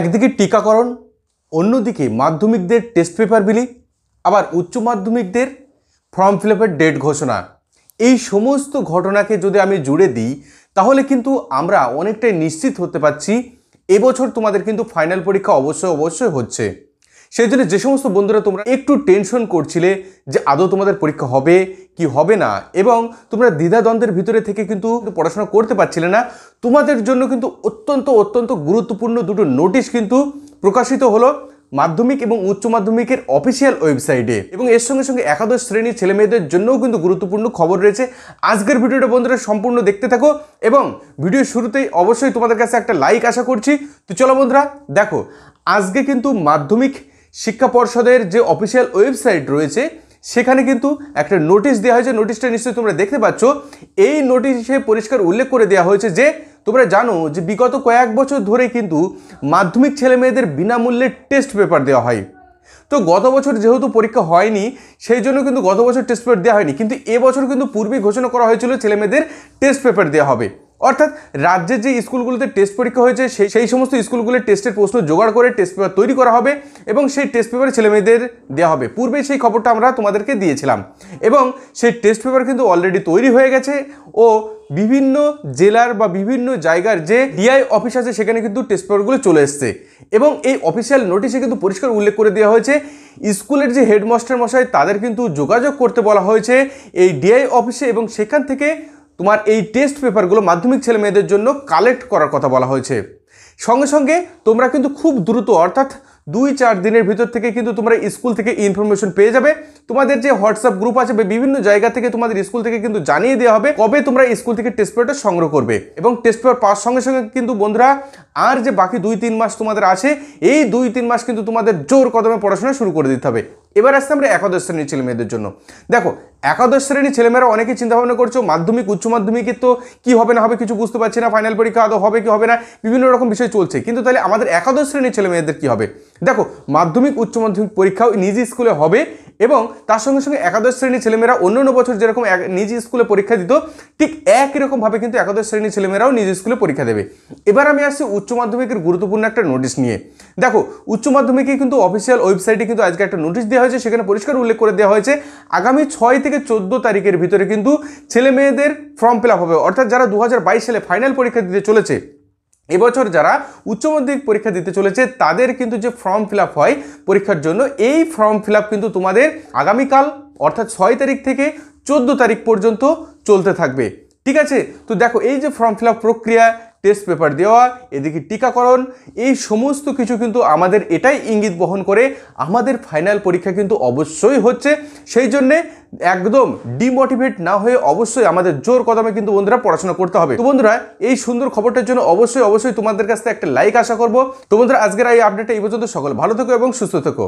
একদিকে টিকাকরণ অন্যদিকে মাধ্যমিকদের টেস্ট পেপার বিলি আবার উচ্চ মাধ্যমিকদের ফর্ম ফিল আপের ডেট ঘোষণা এই সমস্ত ঘটনাকে যদি আমি জুড়ে দিই তাহলে কিন্তু আমরা অনেকটাই নিশ্চিত হতে পারছি এবছর তোমাদের কিন্তু ফাইনাল পরীক্ষা অবশ্যই অবশ্যই হচ্ছে সেই জন্য যে সমস্ত বন্ধুরা তোমরা একটু টেনশন করছিলে যে আদৌ তোমাদের পরীক্ষা হবে কি হবে না এবং তোমরা দ্বিধাদ্বন্দ্বের ভিতরে থেকে কিন্তু পড়াশোনা করতে পারছিলে না তোমাদের জন্য কিন্তু অত্যন্ত অত্যন্ত গুরুত্বপূর্ণ দুটো নোটিশ কিন্তু প্রকাশিত হলো মাধ্যমিক এবং উচ্চ মাধ্যমিকের অফিসিয়াল ওয়েবসাইটে এবং এর সঙ্গে সঙ্গে একাদশ শ্রেণীর ছেলে মেয়েদের জন্যও কিন্তু গুরুত্বপূর্ণ খবর রয়েছে আজকের ভিডিওটা বন্ধুরা সম্পূর্ণ দেখতে থাকো এবং ভিডিও শুরুতেই অবশ্যই তোমাদের কাছে একটা লাইক আশা করছি তো চলো বন্ধুরা দেখো আজকে কিন্তু মাধ্যমিক শিক্ষা পর্ষদের যে অফিসিয়াল ওয়েবসাইট রয়েছে সেখানে কিন্তু একটা নোটিশ দেওয়া হয়েছে নোটিশটা নিশ্চয়ই তোমরা দেখতে পাচ্ছ এই নোটিশে পরিষ্কার উল্লেখ করে দেওয়া হয়েছে যে তোমরা জানো যে বিগত কয়েক বছর ধরে কিন্তু মাধ্যমিক ছেলেমেয়েদের বিনামূল্যে টেস্ট পেপার দেওয়া হয় তো গত বছর যেহেতু পরীক্ষা হয়নি সেই জন্য কিন্তু গত বছর টেস্ট পেপার দেওয়া হয়নি কিন্তু এবছর কিন্তু পূর্বে ঘোষণা করা হয়েছিল ছেলেমেয়েদের টেস্ট পেপার দেওয়া হবে অর্থাৎ রাজ্যের যে স্কুলগুলোতে টেস্ট পরীক্ষা হয়েছে সেই সেই সমস্ত স্কুলগুলোর টেস্টের প্রশ্ন জোগাড় করে টেস্ট পেপার তৈরি করা হবে এবং সেই টেস্ট পেপার ছেলেমেয়েদের দেওয়া হবে পূর্বেই সেই খবরটা আমরা তোমাদেরকে দিয়েছিলাম এবং সেই টেস্ট পেপার কিন্তু অলরেডি তৈরি হয়ে গেছে ও বিভিন্ন জেলার বা বিভিন্ন জায়গার যে ডিআই অফিস আছে সেখানে কিন্তু টেস্ট পেপারগুলো চলে এসছে এবং এই অফিসিয়াল নোটিশে কিন্তু পরিষ্কার উল্লেখ করে দেওয়া হয়েছে স্কুলের যে হেডমাস্টার মশাই তাদের কিন্তু যোগাযোগ করতে বলা হয়েছে এই ডিআই অফিসে এবং সেখান থেকে তোমার এই টেস্ট পেপারগুলো মাধ্যমিক ছেলে মেয়েদের জন্য কালেক্ট করার কথা বলা হয়েছে সঙ্গে সঙ্গে তোমরা কিন্তু খুব দ্রুত অর্থাৎ দুই চার দিনের ভিতর থেকে কিন্তু তোমরা স্কুল থেকে ইনফরমেশন পেয়ে যাবে তোমাদের যে হোয়াটসঅ্যাপ গ্রুপ আছে বিভিন্ন জায়গা থেকে তোমাদের স্কুল থেকে কিন্তু জানিয়ে দেওয়া হবে কবে তোমরা স্কুল থেকে টেস্ট পেপারটা সংগ্রহ করবে এবং টেস্ট পেপার পাওয়ার সঙ্গে সঙ্গে কিন্তু বন্ধুরা আর যে বাকি দুই তিন মাস তোমাদের আছে এই দুই তিন মাস কিন্তু তোমাদের জোর কদমে পড়াশোনা শুরু করে দিতে হবে এবার আসতে আমরা একাদশ শ্রেণীর ছেলেমেয়েদের জন্য দেখো একাদশ শ্রেণীর ছেলেমেয়েরা অনেকে চিন্তাভাবনা করছো মাধ্যমিক উচ্চ মাধ্যমিকে তো কি হবে না হবে কিছু বুঝতে পারছি না ফাইনাল পরীক্ষা আদৌ হবে কি হবে না বিভিন্ন রকম বিষয় চলছে কিন্তু তাহলে আমাদের একাদশ শ্রেণীর ছেলেমেয়েদের কি হবে দেখো মাধ্যমিক উচ্চ মাধ্যমিক পরীক্ষাও নিজ স্কুলে হবে এবং তার সঙ্গে সঙ্গে একাদশ শ্রেণীর ছেলেমেয়েরা অন্য অন্য বছর যেরকম নিজ স্কুলে পরীক্ষা দিত ঠিক একই রকমভাবে কিন্তু একাদশ শ্রেণীর ছেলেমেয়েরাও নিজ স্কুলে পরীক্ষা দেবে এবার আমি আসছি উচ্চ মাধ্যমিকের গুরুত্বপূর্ণ একটা নোটিশ নিয়ে দেখো উচ্চ মাধ্যমিকে কিন্তু অফিসিয়াল ওয়েবসাইটে কিন্তু আজকে একটা নোটিশ দেওয়া হয়েছে সেখানে পরিষ্কার উল্লেখ করে দেওয়া হয়েছে আগামী ছয় থেকে চোদ্দ তারিখের ভিতরে কিন্তু ছেলেমেয়েদের ফর্ম ফিল হবে অর্থাৎ যারা দু সালে ফাইনাল পরীক্ষা দিতে চলেছে এবছর যারা উচ্চ মাধ্যমিক পরীক্ষা দিতে চলেছে তাদের কিন্তু যে ফর্ম ফিল হয় পরীক্ষার জন্য এই ফর্ম ফিল কিন্তু তোমাদের আগামীকাল অর্থাৎ ছয় তারিখ থেকে চোদ্দ তারিখ পর্যন্ত চলতে থাকবে ঠিক আছে তো দেখো এই যে ফর্ম ফিল প্রক্রিয়া টেস্ট পেপার দেওয়া এদিকে টিকাকরণ এই সমস্ত কিছু কিন্তু আমাদের এটাই ইঙ্গিত বহন করে আমাদের ফাইনাল পরীক্ষা কিন্তু অবশ্যই হচ্ছে সেই জন্যে একদম ডিমোটিভেট না হয়ে অবশ্যই আমাদের জোর কদমে কিন্তু বন্ধুরা পড়াশোনা করতে হবে তো বন্ধুরা এই সুন্দর খবরটার জন্য অবশ্যই অবশ্যই তোমাদের কাছ থেকে একটা লাইক আশা করবো তো বন্ধুরা আজকের এই আপডেটটা এই পর্যন্ত সকল ভালো থেকো এবং সুস্থ থেকো